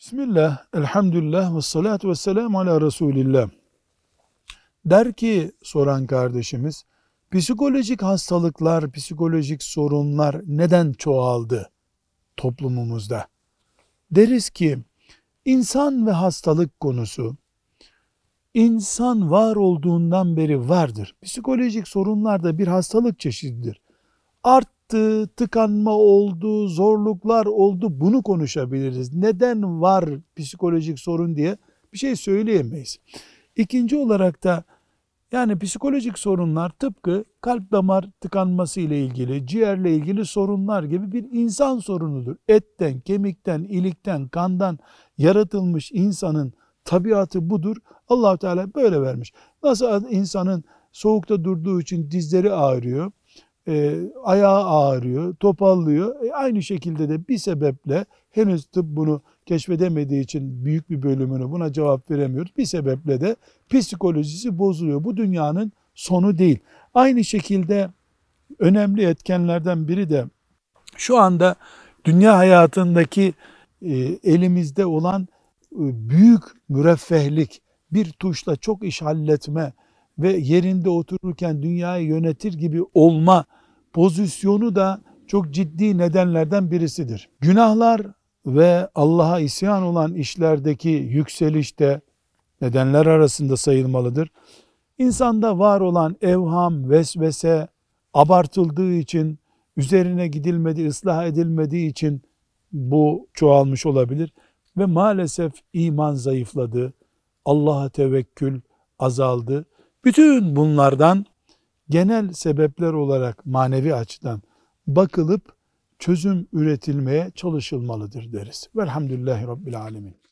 Bismillah, elhamdülillah ve salatu ve selamu ala Resulillah. Der ki soran kardeşimiz, psikolojik hastalıklar, psikolojik sorunlar neden çoğaldı toplumumuzda? Deriz ki, insan ve hastalık konusu, insan var olduğundan beri vardır. Psikolojik sorunlar da bir hastalık çeşididir. Art arttı, tıkanma oldu, zorluklar oldu bunu konuşabiliriz. Neden var psikolojik sorun diye bir şey söyleyemeyiz. İkinci olarak da yani psikolojik sorunlar tıpkı kalp damar tıkanması ile ilgili, ciğerle ilgili sorunlar gibi bir insan sorunudur. Etten, kemikten, ilikten, kandan yaratılmış insanın tabiatı budur. allah Teala böyle vermiş. Nasıl insanın soğukta durduğu için dizleri ağrıyor, e, ayağı ağrıyor, topallıyor. E, aynı şekilde de bir sebeple henüz tıp bunu keşfedemediği için büyük bir bölümünü buna cevap veremiyor. Bir sebeple de psikolojisi bozuluyor. Bu dünyanın sonu değil. Aynı şekilde önemli etkenlerden biri de şu anda dünya hayatındaki e, elimizde olan e, büyük müreffehlik, bir tuşla çok iş halletme ve yerinde otururken dünyayı yönetir gibi olma pozisyonu da çok ciddi nedenlerden birisidir. Günahlar ve Allah'a isyan olan işlerdeki yükselişte nedenler arasında sayılmalıdır. İnsanda var olan evham, vesvese abartıldığı için, üzerine gidilmedi, ıslah edilmediği için bu çoğalmış olabilir. Ve maalesef iman zayıfladı, Allah'a tevekkül azaldı. Bütün bunlardan genel sebepler olarak manevi açıdan bakılıp çözüm üretilmeye çalışılmalıdır deriz. Velhamdülillahi Rabbil Alemin.